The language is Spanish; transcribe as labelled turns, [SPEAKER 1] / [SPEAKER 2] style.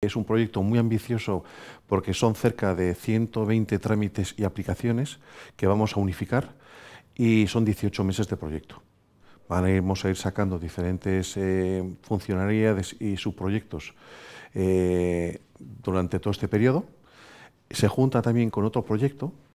[SPEAKER 1] Es un proyecto muy ambicioso porque son cerca de 120 trámites y aplicaciones que vamos a unificar y son 18 meses de proyecto. Vamos a ir sacando diferentes eh, funcionalidades y subproyectos eh, durante todo este periodo. Se junta también con otro proyecto